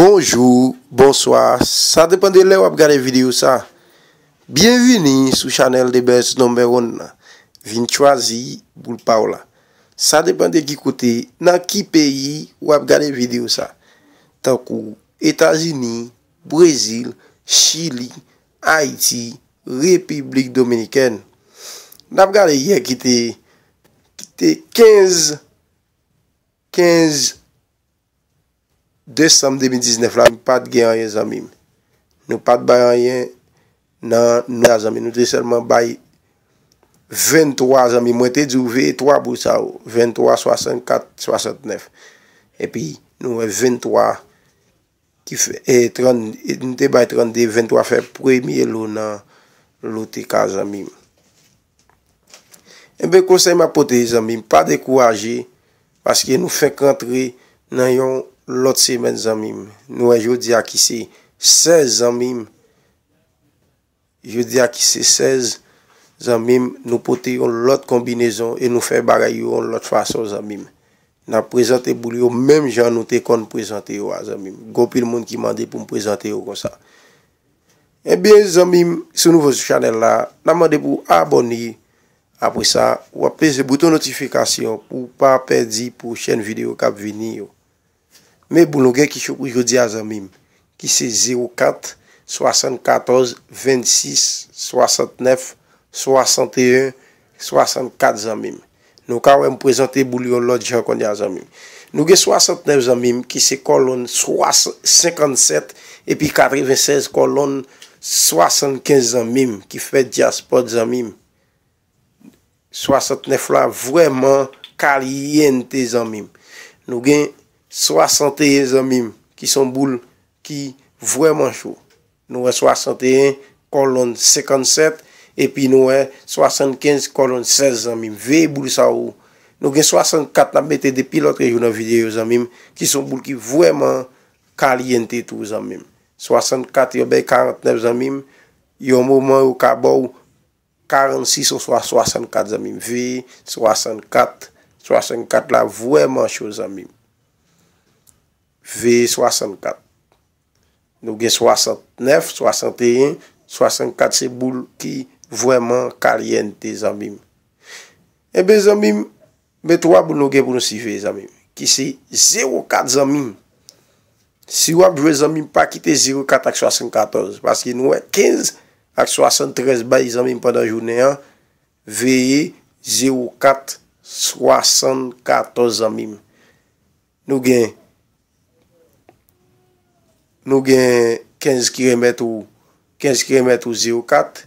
Bonjou, bonswa, sa depande le wap gade videyo sa Bienveni sou chanel de best nomber 1 Vin chwazi, boul paola Sa depande ki kote nan ki peyi wap gade videyo sa Tavkou Etasini, Brezil, Chili, Haiti, Republik Dominiken Nap gade ye ki te 15 15 Desanm 2019 la mi pat ge anye zami. Nou pat bay anye nan nou a zami. Nou de selman bay 23 zami. Mwen te di ouve e 3 bousa ou. 23, 64, 69. E pi nou e 23. Ki fè e 30. E nou te bay 32, 23 fè premye lou nan loutika zami. E eh be konsey ma pote zami. Pa de kouaje. Paske nou fè kantri nan yon... lot semen, zanmim. Nou enjou di akise sez, zanmim. Jou di akise sez, zanmim. Nou pote yon lot kombinezon e nou fe bagay yon lot fason, zanmim. Na prezante boul yo, menm jan note kon prezante yo, zanmim. Gopil moun ki mande pou m prezante yo kon sa. Ebyen, eh zanmim, sou nouvo sou chanel la, la mande pou aboni, apre sa, ou apre se bouton notifikasyon pou pa pedi pou chen videyo kap vini yo. Me bou nou gen ki chou kou di a zanmim. Ki se 04, 74, 26, 69, 61, 64 zanmim. Nou ka wèm prezante bou lyo lò di jan kon di a zanmim. Nou gen 69 zanmim ki se kolon 57 epi 96 kolon 75 zanmim ki fè di a spot zanmim. 69 la vwèman kari yentè zanmim. Nou gen... Soasanteye zanmim ki son boul ki vwèman chou. Nou e soasanteye kolon 57, epi nou e soasanteye kolon 16 zanmim. Ve boul sa ou. Nou gen soasanteye kat nan bete depi lotre jounan videyo zanmim ki son boul ki vwèman kaliente tou zanmim. Soasanteye kat yo bay 49 zanmim, yo mouman yo kabou 46 ou soasanteye kat zanmim. Ve soasanteye kat, soasanteye kat la vwèman chou zanmim. Veye 64. Nou gen 69, 61, 64. Se boul ki vweman kalyen te zanmim. Ebe eh zanmim, bet wap nou gen pou nou si veye zanmim. Ki se 0,4 zanmim. Si wap vwe zanmim pa kite 0,4 ak 74. Paske nou e 15 ak 73 bayi zanmim padan jounen an. Veye 0,4 74 zanmim. Nou gen... Nou gen 15 kremetou, 15 kremetou 0,4,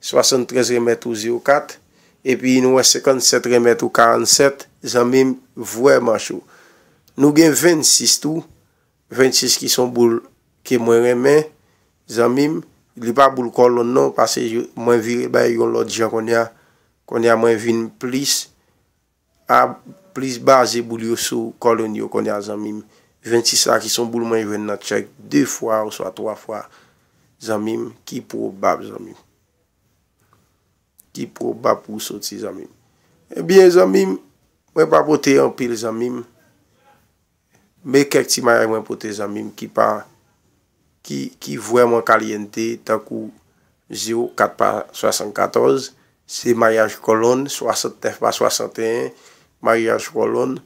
73 kremetou 0,4, epi nou gen 57 kremetou 47, zanmim, vwe machou. Nou gen 26 tou, 26 ki son boul ke mwen remen, zanmim, li pa boul kolon nan, pase mwen viri bay yon lodja konya mwen vin plis, a plis bazi boul yosou kolon yo konya zanmim. 26 sa ki son boul mwen jwen nan tchèk, 2 fwa ou so a 3 fwa, zanmim, ki pou bab zanmim. Ki pou bab pou soti zanmim. Ebyen zanmim, mwen pa pote anpil zanmim, me kek ti mayag mwen pote zanmim, ki vwè mwen kaliente, takou 0,4 par 74, se mayaj kolon, 0,3 par 61, mayaj kolon,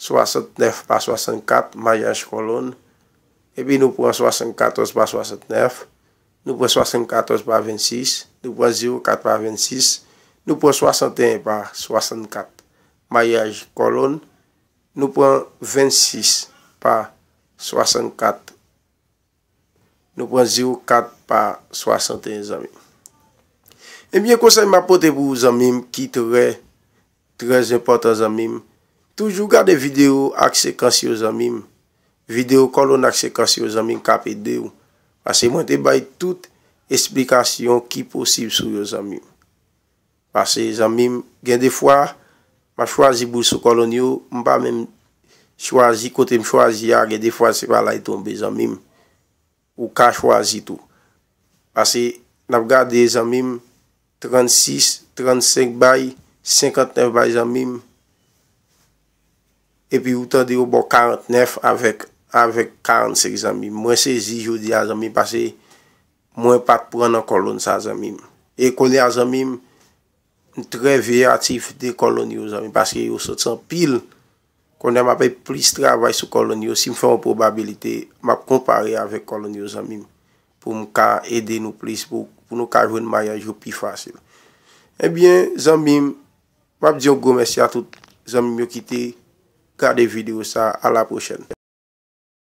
69 pa 64 mayaj kolon. Epi nou pon 64 pa 69. Nou pon 64 pa 26. Nou pon 04 pa 26. Nou pon 61 pa 64 mayaj kolon. Nou pon 26 pa 64. Nou pon 04 pa 61 zanmim. Epi kon se ma pote pou zanmim ki tere trez importan zanmim. Toujou gade videyo aksekansi yo zanmim, videyo kolon aksekansi yo zanmim kapede ou, pase mwente bay tout esplikasyon ki posib sou yo zanmim. Pase zanmim gen defwa, ma chwazi bousou kolon yo, mpa men chwazi kote m chwazi ya, gen defwa se wala itonbe e zanmim, ou ka chwazi tou. Pase nap gade yo zanmim, 36, 35 bay, 59 bay zanmim, epi ou ta di ou bo 49 avek 46 zanmim. Mwen se zi jodi a zanmim, pase mwen pat pran an kolon sa zanmim. E konen a zanmim nou tre vey atif de kolon yo zanmim, pase yo sot san pil, konen mwen pe plis travay sou kolon yo, si mwen fè an probabilite, mwen kompare avek kolon yo zanmim, pou mwen ka ede nou plis, pou mwen ka jwen mayaj yo pi fase. Ebyen zanmim, wap di yo gomensi a tout, zanmim yo kite, ka de videou sa a la pou chen.